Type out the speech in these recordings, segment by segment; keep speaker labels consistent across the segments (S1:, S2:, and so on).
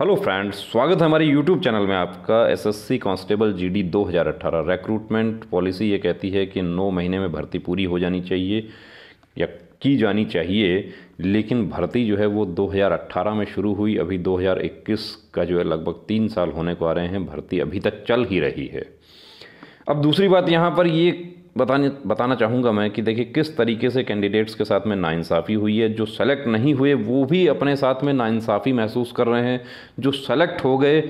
S1: hello friends स्वागत है हमारे यूट्यूब चैनल में आपका SSC constable GD 2018 recruitment policy ये कहती है कि नौ महीने में भर्ती पूरी हो जानी चाहिए या की जानी चाहिए लेकिन भर्ती जो है वो 2018 में शुरू हुई अभी 2021 का जो है लगभग तीन साल होने को आ रहे हैं भर्ती अभी तक चल ही रही है अब दूसरी बात यहाँ पर ये बताने बताना चाहूँगा मैं कि देखिए किस तरीके से कैंडिडेट्स के साथ में नाइंसाफ़ी हुई है जो सेलेक्ट नहीं हुए वो भी अपने साथ में नाइंसाफ़ी महसूस कर रहे हैं जो सेलेक्ट हो गए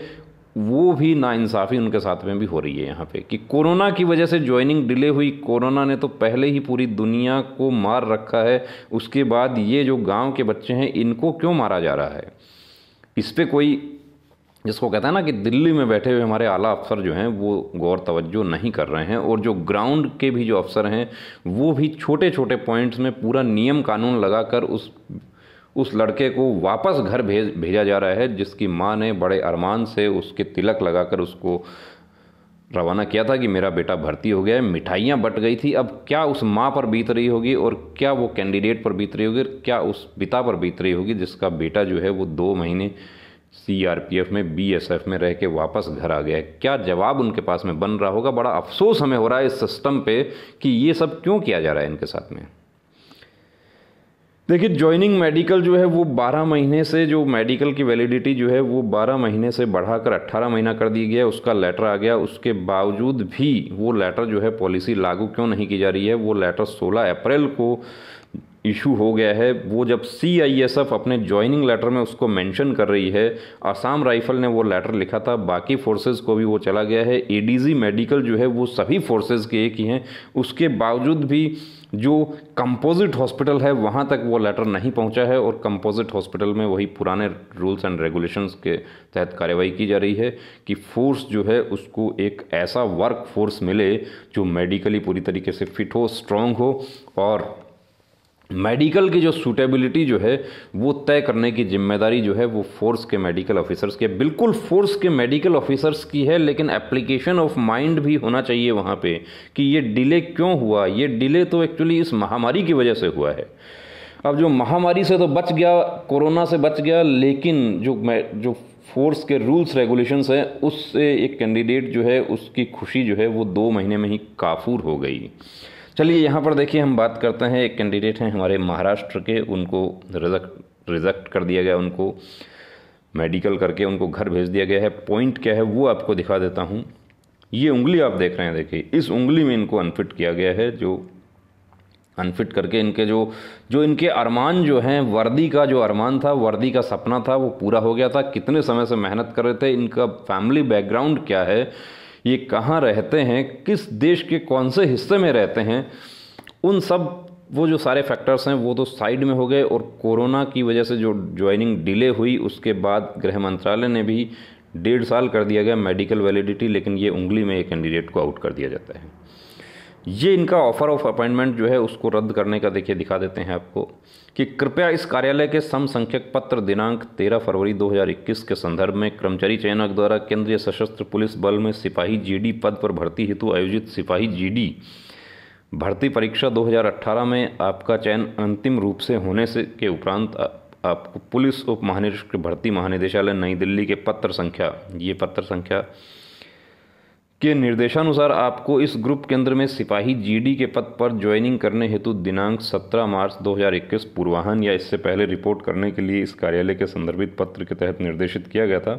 S1: वो भी नाइंसाफ़ी उनके साथ में भी हो रही है यहाँ पे कि कोरोना की वजह से ज्वाइनिंग डिले हुई कोरोना ने तो पहले ही पूरी दुनिया को मार रखा है उसके बाद ये जो गांव के बच्चे हैं इनको क्यों मारा जा रहा है इस पर कोई जिसको कहते हैं ना कि दिल्ली में बैठे हुए हमारे आला अफसर जो हैं वो गौर तवज्जो नहीं कर रहे हैं और जो ग्राउंड के भी जो अफसर हैं वो भी छोटे छोटे पॉइंट्स में पूरा नियम कानून लगा कर उस उस लड़के को वापस घर भेज भेजा जा रहा है जिसकी माँ ने बड़े अरमान से उसके तिलक लगाकर उसको रवाना किया था कि मेरा बेटा भर्ती हो गया है मिठाइयाँ बट गई थी अब क्या उस माँ पर बीत रही होगी और क्या वो कैंडिडेट पर बीत रही होगी क्या उस पिता पर बीत रही होगी जिसका बेटा जो है वो दो महीने सीआरपीएफ में बीएसएफ में रह के वापस घर आ गया क्या जवाब उनके पास में बन रहा होगा बड़ा अफसोस हमें हो रहा है इस सिस्टम पे कि ये सब क्यों किया जा रहा है इनके साथ में देखिए ज्वाइनिंग मेडिकल जो है वो 12 महीने से जो मेडिकल की वैलिडिटी जो है वो 12 महीने से बढ़ाकर 18 महीना कर दिया गया उसका लेटर आ गया उसके बावजूद भी वो लेटर जो है पॉलिसी लागू क्यों नहीं की जा रही है वो लेटर 16 अप्रैल को इशू हो गया है वो जब सी आई एस एफ अपने ज्वाइनिंग लेटर में उसको मेंशन कर रही है आसाम राइफल ने वो लेटर लिखा था बाकी फोर्सेस को भी वो चला गया है ए डी जी मेडिकल जो है वो सभी फोर्सेस के एक ही हैं उसके बावजूद भी जो कंपोजिट हॉस्पिटल है वहाँ तक वो लेटर नहीं पहुँचा है और कंपोजिट हॉस्पिटल में वही पुराने रूल्स एंड रेगुलेशंस के तहत कार्रवाई की जा रही है कि फोर्स जो है उसको एक ऐसा वर्क फोर्स मिले जो मेडिकली पूरी तरीके से फिट हो स्ट्रॉन्ग हो और मेडिकल की जो सूटेबिलिटी जो है वो तय करने की जिम्मेदारी जो है वो फोर्स के मेडिकल ऑफिसर्स की है बिल्कुल फोर्स के मेडिकल ऑफिसर्स की है लेकिन एप्लीकेशन ऑफ माइंड भी होना चाहिए वहाँ पे कि ये डिले क्यों हुआ ये डिले तो एक्चुअली इस महामारी की वजह से हुआ है अब जो महामारी से तो बच गया कोरोना से बच गया लेकिन जो जो फोर्स के रूल्स रेगुलेशंस हैं उससे एक कैंडिडेट जो है उसकी खुशी जो है वो दो महीने में ही काफूर हो गई चलिए यहाँ पर देखिए हम बात करते हैं एक कैंडिडेट हैं हमारे महाराष्ट्र के उनको रिजेक्ट रिजेक्ट कर दिया गया उनको मेडिकल करके उनको घर भेज दिया गया है पॉइंट क्या है वो आपको दिखा देता हूँ ये उंगली आप देख रहे हैं देखिए इस उंगली में इनको अनफिट किया गया है जो अनफिट करके इनके जो जो इनके अरमान जो हैं वर्दी का जो अरमान था वर्दी का सपना था वो पूरा हो गया था कितने समय से मेहनत कर रहे थे इनका फैमिली बैकग्राउंड क्या है ये कहाँ रहते हैं किस देश के कौन से हिस्से में रहते हैं उन सब वो जो सारे फैक्टर्स हैं वो तो साइड में हो गए और कोरोना की वजह से जो ज्वाइनिंग डिले हुई उसके बाद गृह मंत्रालय ने भी डेढ़ साल कर दिया गया मेडिकल वैलिडिटी लेकिन ये उंगली में एक कैंडिडेट को आउट कर दिया जाता है ये इनका ऑफर ऑफ अपॉइंटमेंट जो है उसको रद्द करने का देखिए दिखा देते हैं आपको कि कृपया इस कार्यालय के समसंख्यक पत्र दिनांक 13 फरवरी 2021 के संदर्भ में कर्मचारी चयन आयोग द्वारा केंद्रीय सशस्त्र पुलिस बल में सिपाही जीडी पद पर भर्ती हेतु आयोजित सिपाही जीडी भर्ती परीक्षा 2018 में आपका चयन अंतिम रूप से होने से के उपरांत आपको पुलिस उप महानिरीक्षक भर्ती महानिदेशालय नई दिल्ली के पत्र संख्या ये पत्र संख्या के निर्देशानुसार आपको इस ग्रुप केंद्र में सिपाही जीडी के पद पर ज्वाइनिंग करने हेतु दिनांक 17 मार्च 2021 पूर्वाहन या इससे पहले रिपोर्ट करने के लिए इस कार्यालय के संदर्भित पत्र के तहत निर्देशित किया गया था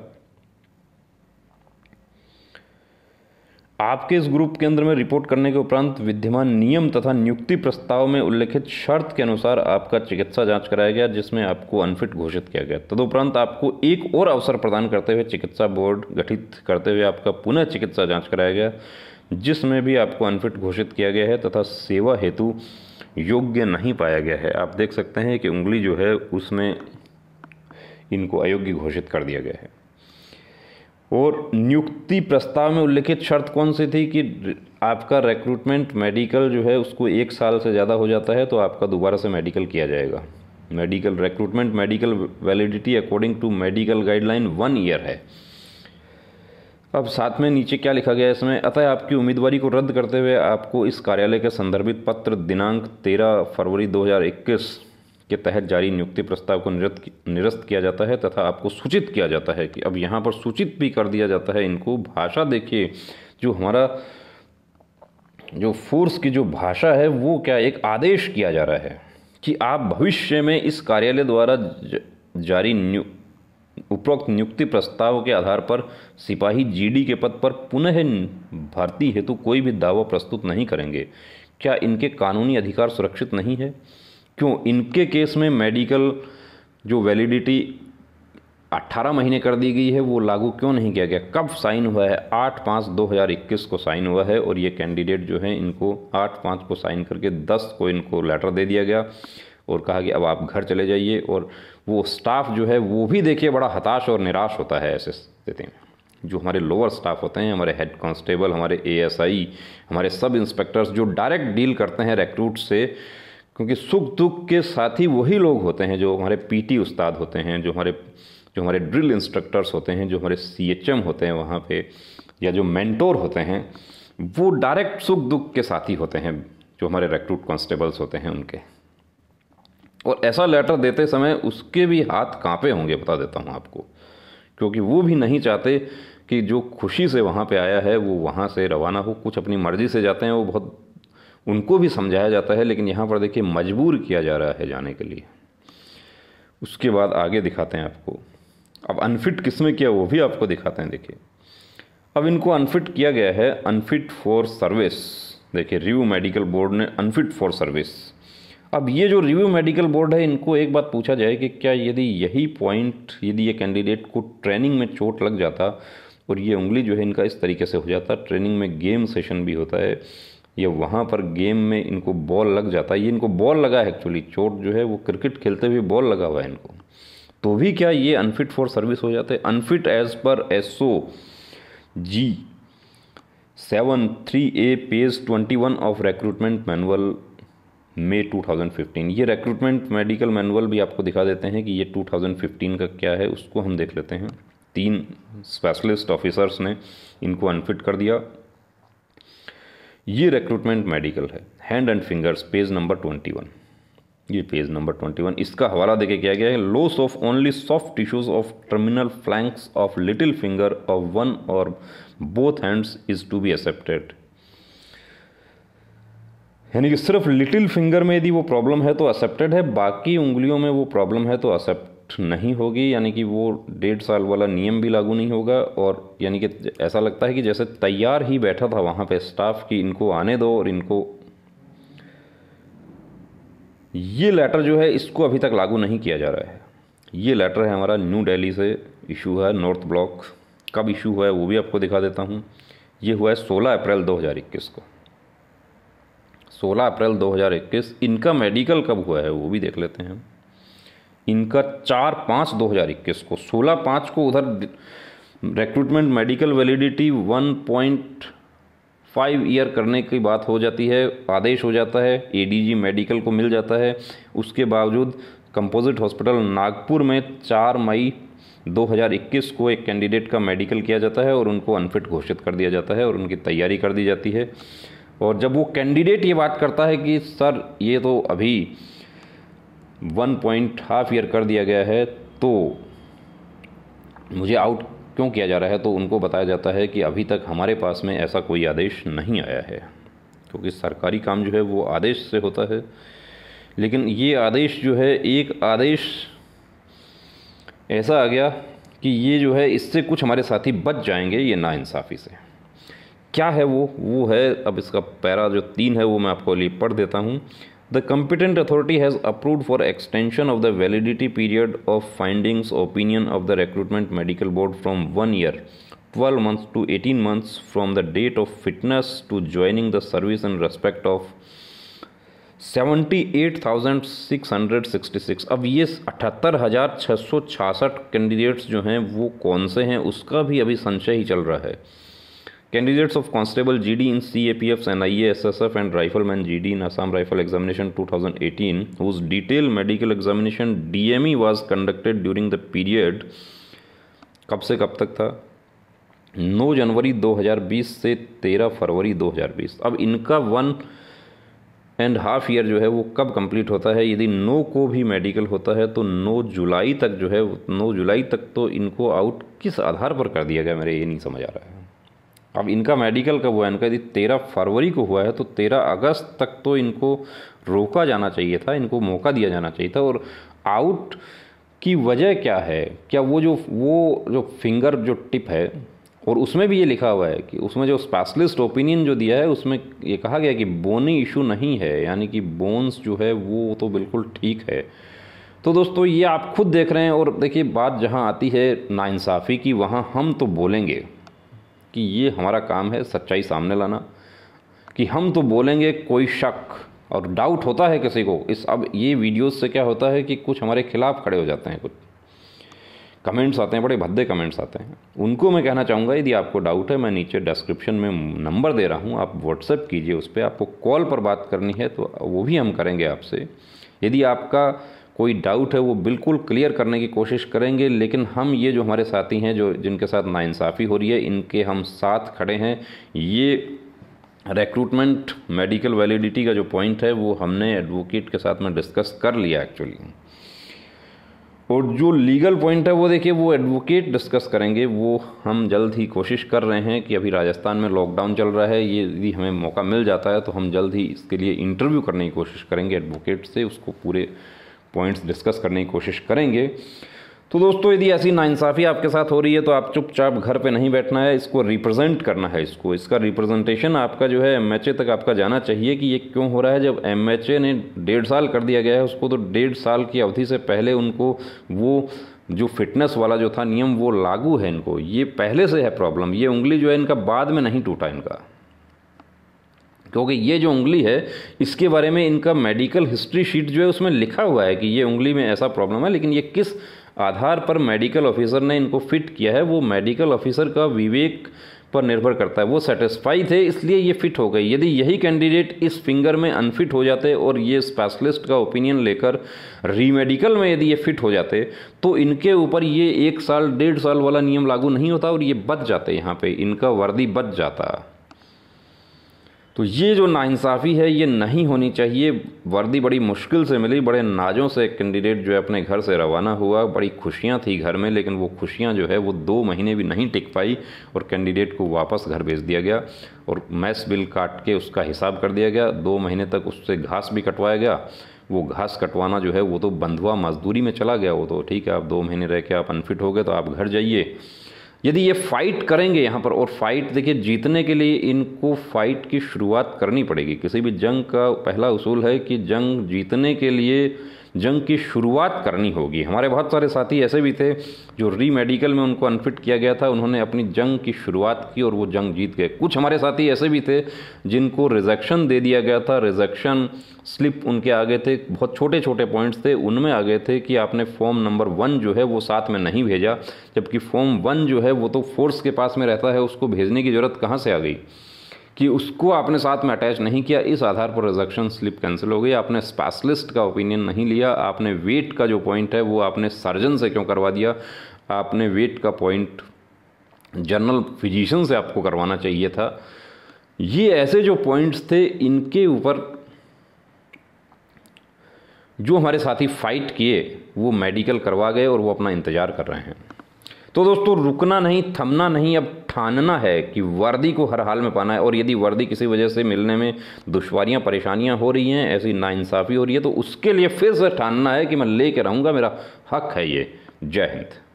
S1: आपके इस ग्रुप के अंदर में रिपोर्ट करने के उपरांत विद्यमान नियम तथा नियुक्ति प्रस्ताव में उल्लेखित शर्त के अनुसार आपका चिकित्सा जांच कराया गया जिसमें आपको अनफिट घोषित किया गया तदुपरांत आपको एक और अवसर प्रदान करते हुए चिकित्सा बोर्ड गठित करते हुए आपका पुनः चिकित्सा जाँच कराया गया जिसमें भी आपको अनफिट घोषित किया गया है तथा सेवा हेतु योग्य नहीं पाया गया है आप देख सकते हैं कि उंगली जो है उसमें इनको अयोग्य घोषित कर दिया गया है और नियुक्ति प्रस्ताव में उल्लिखित शर्त कौन सी थी कि आपका रिक्रूटमेंट मेडिकल जो है उसको एक साल से ज़्यादा हो जाता है तो आपका दोबारा से मेडिकल किया जाएगा medical recruitment medical validity according to medical guideline one year है अब साथ में नीचे क्या लिखा गया है इसमें अतः आपकी उम्मीदवारी को रद्द करते हुए आपको इस कार्यालय के संदर्भित पत्र दिनांक तेरह फरवरी दो के तहत जारी नियुक्ति प्रस्ताव को निरस्त निरस्त किया जाता है तथा आपको सूचित किया जाता है कि अब यहाँ पर सूचित भी कर दिया जाता है इनको भाषा देखिए जो हमारा जो फोर्स की जो भाषा है वो क्या एक आदेश किया जा रहा है कि आप भविष्य में इस कार्यालय द्वारा जारी न्यु उपरोक्त नियुक्ति प्रस्ताव के आधार पर सिपाही जीडी के पद पर पुनः भर्ती हेतु तो कोई भी दावा प्रस्तुत नहीं करेंगे क्या इनके कानूनी अधिकार सुरक्षित नहीं है क्यों इनके केस में मेडिकल जो वैलिडिटी 18 महीने कर दी गई है वो लागू क्यों नहीं किया गया कब साइन हुआ है आठ पाँच दो हज़ार इक्कीस को साइन हुआ है और ये कैंडिडेट जो है इनको आठ पाँच को साइन करके दस को इनको लेटर दे दिया गया और कहा कि अब आप घर चले जाइए और वो स्टाफ जो है वो भी देखिए बड़ा हताश और निराश होता है ऐसे स्थिति में जो हमारे लोअर स्टाफ होते हैं हमारे हेड कांस्टेबल हमारे एएसआई हमारे सब इंस्पेक्टर्स जो डायरेक्ट डील करते हैं रिक्रूट से क्योंकि सुख दुख के साथ ही वही लोग होते हैं जो हमारे पीटी उस्ताद होते हैं जो हमारे जो हमारे ड्रिल इंस्ट्रक्टर्स होते हैं जो हमारे सीएचएम होते हैं वहाँ पे या जो मेंटोर होते हैं वो डायरेक्ट सुख दुख के साथी होते हैं जो हमारे रिक्रूट कॉन्स्टेबल्स होते हैं उनके और ऐसा लेटर देते समय उसके भी हाथ कांपे होंगे बता देता हूँ आपको क्योंकि वो भी नहीं चाहते कि जो खुशी से वहाँ पे आया है वो वहाँ से रवाना हो कुछ अपनी मर्ज़ी से जाते हैं वो बहुत उनको भी समझाया जाता है लेकिन यहाँ पर देखिए मजबूर किया जा रहा है जाने के लिए उसके बाद आगे दिखाते हैं आपको अब अनफिट किस में किया वो भी आपको दिखाते हैं देखिए अब इनको अनफिट किया गया है अनफिट फॉर सर्विस देखिए रिव्यू मेडिकल बोर्ड ने अनफिट फॉर सर्विस अब ये जो रिव्यू मेडिकल बोर्ड है इनको एक बात पूछा जाए कि क्या यदि यही पॉइंट यदि ये कैंडिडेट को ट्रेनिंग में चोट लग जाता और ये उंगली जो है इनका इस तरीके से हो जाता ट्रेनिंग में गेम सेशन भी होता है या वहाँ पर गेम में इनको बॉल लग जाता है ये इनको बॉल लगा है एक्चुअली चोट जो है वो क्रिकेट खेलते हुए बॉल लगा हुआ है इनको तो भी क्या ये अनफिट फॉर सर्विस हो जाते हैं unfit as per S O G seven three A page twenty one of recruitment manual May two thousand fifteen ये रिक्रूटमेंट मेडिकल मैनुअल भी आपको दिखा देते हैं कि ये टू थाउजेंड फिफ्टीन का क्या है उसको हम देख लेते हैं तीन स्पेशलिस्ट ऑफिसर्स ने इनको अनफिट कर दिया ये रिक्रूटमेंट मेडिकल है hand and fingers page number twenty one ये पेज नंबर ट्वेंटी वन इसका हवाला देके किया गया है loss of only soft tissues of terminal phalanges of little finger of one और both hands is to be accepted यानी कि सिर्फ लिटिल फिंगर में यदि वो प्रॉब्लम है तो एक्सेप्टेड है बाकी उंगलियों में वो प्रॉब्लम है तो एक्सेप्ट इफ़ेक्ट नहीं होगी यानी कि वो डेढ़ साल वाला नियम भी लागू नहीं होगा और यानी कि ऐसा लगता है कि जैसे तैयार ही बैठा था वहाँ पे स्टाफ कि इनको आने दो और इनको ये लेटर जो है इसको अभी तक लागू नहीं किया जा रहा है ये लेटर है हमारा न्यू डेली से इशू है नॉर्थ ब्लॉक कब इशू हुआ है वो भी आपको दिखा देता हूँ ये हुआ है सोलह अप्रैल दो को 16 अप्रैल 2021 इनका मेडिकल कब हुआ है वो भी देख लेते हैं हम इनका चार पाँच दो हज़ार इक्कीस को सोलह पाँच को उधर recruitment medical validity one point five year करने की बात हो जाती है आदेश हो जाता है ए मेडिकल को मिल जाता है उसके बावजूद कंपोजिट हॉस्पिटल नागपुर में चार मई 2021 को एक कैंडिडेट का मेडिकल किया जाता है और उनको अनफिट घोषित कर दिया जाता है और उनकी तैयारी कर दी जाती है और जब वो कैंडिडेट ये बात करता है कि सर ये तो अभी वन पॉइंट हाफ ईयर कर दिया गया है तो मुझे आउट क्यों किया जा रहा है तो उनको बताया जाता है कि अभी तक हमारे पास में ऐसा कोई आदेश नहीं आया है क्योंकि सरकारी काम जो है वो आदेश से होता है लेकिन ये आदेश जो है एक आदेश ऐसा आ गया कि ये जो है इससे कुछ हमारे साथी बच जाएंगे ये नाइंसाफ़ी से क्या है वो वो है अब इसका पैरा जो तीन है वो मैं आपको लिए पढ़ देता हूँ the competent authority has approve for extension of the validity period of findings opinion of the recruitment medical board from one year twelve months to eighteen months from the date of fitness to joining the service in respect of seventy eight thousand six hundred sixty six अब ये अठहत्तर हज़ार छः सौ छासठ candidates जो हैं वो कौन से हैं उसका भी अभी संशय ही चल रहा है candidates of G D in C A P F N I S S F and rifleman G D in Assam rifle examination two thousand eighteen whose detail medical examination D M E was conducted during the period कब से कब तक था नौ जनवरी दो हजार बीस से तेरह फरवरी दो हजार बीस अब इनका वन एंड हाफ ईयर जो है वो कब कम्प्लीट होता है यदि नो को भी मेडिकल होता है तो नो जुलाई तक जो है नो जुलाई तक तो इनको आउट किस आधार पर कर दिया गया मेरे ये नहीं समझ आ रहा है अब इनका मेडिकल कब हुआ है इनका यदि तेरह फरवरी को हुआ है तो तेरह अगस्त तक तो इनको रोका जाना चाहिए था इनको मौका दिया जाना चाहिए था और आउट की वजह क्या है क्या वो जो वो जो फिंगर जो टिप है और उसमें भी ये लिखा हुआ है कि उसमें जो स्पेशलिस्ट ओपिनियन जो दिया है उसमें ये कहा गया कि बोनी इशू नहीं है यानी कि बोन्स जो है वो तो बिल्कुल ठीक है तो दोस्तों ये आप खुद देख रहे हैं और देखिए बात जहाँ आती है नाइंसाफ़ी की वहाँ हम तो बोलेंगे कि ये हमारा काम है सच्चाई सामने लाना कि हम तो बोलेंगे कोई शक और डाउट होता है किसी को इस अब ये वीडियोस से क्या होता है कि कुछ हमारे खिलाफ़ खड़े हो जाते हैं कुछ कमेंट्स आते हैं बड़े भद्दे कमेंट्स आते हैं उनको मैं कहना चाहूँगा यदि आपको डाउट है मैं नीचे डिस्क्रिप्शन में नंबर दे रहा हूँ आप व्हाट्सएप कीजिए उस पर आपको कॉल पर बात करनी है तो वो भी हम करेंगे आपसे यदि आपका कोई डाउट है वो बिल्कुल क्लियर करने की कोशिश करेंगे लेकिन हम ये जो हमारे साथी हैं जो जिनके साथ नाइंसाफ़ी हो रही है इनके हम साथ खड़े हैं ये रिक्रूटमेंट मेडिकल वैलिडिटी का जो पॉइंट है वो हमने एडवोकेट के साथ में डिस्कस कर लिया एक्चुअली और जो लीगल पॉइंट है वो देखिए वो एडवोकेट डिस्कस करेंगे वो हम जल्द ही कोशिश कर रहे हैं कि अभी राजस्थान में लॉकडाउन चल रहा है ये यदि हमें मौका मिल जाता है तो हम जल्द ही इसके लिए इंटरव्यू करने की कोशिश करेंगे एडवोकेट से उसको पूरे पॉइंट्स डिस्कस करने की कोशिश करेंगे तो दोस्तों यदि ऐसी नाइंसाफ़ी आपके साथ हो रही है तो आप चुपचाप घर पे नहीं बैठना है इसको रिप्रेजेंट करना है इसको इसका रिप्रेजेंटेशन आपका जो है एम तक आपका जाना चाहिए कि ये क्यों हो रहा है जब एम ने डेढ़ साल कर दिया गया है उसको तो डेढ़ साल की अवधि से पहले उनको वो जो फिटनेस वाला जो था नियम वो लागू है इनको ये पहले से है प्रॉब्लम ये उंगली जो है इनका बाद में नहीं टूटा इनका क्योंकि ये जो उंगली है इसके बारे में इनका मेडिकल हिस्ट्री शीट जो है उसमें लिखा हुआ है कि ये उंगली में ऐसा प्रॉब्लम है लेकिन ये किस आधार पर मेडिकल ऑफिसर ने इनको फिट किया है वो मेडिकल ऑफिसर का विवेक पर निर्भर करता है वो सेटिस्फाई थे इसलिए ये फिट हो गई यदि यही कैंडिडेट इस फिंगर में अनफिट हो जाते और ये स्पेशलिस्ट का ओपिनियन लेकर रीमेडिकल में यदि ये फिट हो जाते तो इनके ऊपर ये एक साल डेढ़ साल वाला नियम लागू नहीं होता और ये बच जाते यहाँ पे इनका वर्दी बच जाता तो ये जो नाइंसाफ़ी है ये नहीं होनी चाहिए वर्दी बड़ी मुश्किल से मिली बड़े नाजों से कैंडिडेट जो है अपने घर से रवाना हुआ बड़ी खुशियाँ थी घर में लेकिन वो खुशियाँ जो है वो दो महीने भी नहीं टिक पाई और कैंडिडेट को वापस घर भेज दिया गया और मैस बिल काट के उसका हिसाब कर दिया गया दो महीने तक उससे घास भी कटवाया गया वो घास कटवाना जो है वो तो बंधुआ मजदूरी में चला गया वो तो ठीक है आप दो महीने रह के आप अनफिट हो गए तो आप घर जाइए यदि ये फाइट करेंगे यहाँ पर और फाइट देखिए जीतने के लिए इनको फाइट की शुरुआत करनी पड़ेगी किसी भी जंग का पहला उसूल है कि जंग जीतने के लिए जंग की शुरुआत करनी होगी हमारे बहुत सारे साथी ऐसे भी थे जो री मेडिकल में उनको अनफिट किया गया था उन्होंने अपनी जंग की शुरुआत की और वो जंग जीत गए कुछ हमारे साथी ऐसे भी थे जिनको रिजेक्शन दे दिया गया था रिजेक्शन स्लिप उनके आगे थे बहुत छोटे छोटे पॉइंट्स थे उनमें आ गए थे कि आपने फॉर्म नंबर वन जो है वो साथ में नहीं भेजा जबकि फॉर्म वन जो है वो तो फोर्स के पास में रहता है उसको भेजने की ज़रूरत कहाँ से आ गई कि उसको आपने साथ में अटैच नहीं किया इस आधार पर रिजक्शन स्लिप कैंसिल हो गई आपने स्पेशलिस्ट का ओपिनियन नहीं लिया आपने वेट का जो पॉइंट है वो आपने सर्जन से क्यों करवा दिया आपने वेट का पॉइंट जनरल फिजिशियन से आपको करवाना चाहिए था ये ऐसे जो पॉइंट्स थे इनके ऊपर जो हमारे साथी फाइट किए वो मेडिकल करवा गए और वो अपना इंतज़ार कर रहे हैं तो दोस्तों रुकना नहीं थमना नहीं अब ठानना है कि वर्दी को हर हाल में पाना है और यदि वर्दी किसी वजह से मिलने में दुश्वारियाँ परेशानियाँ हो रही हैं ऐसी नाइंसाफ़ी हो रही है तो उसके लिए फिर से ठानना है कि मैं ले कर रहूँगा मेरा हक है ये जय हिंद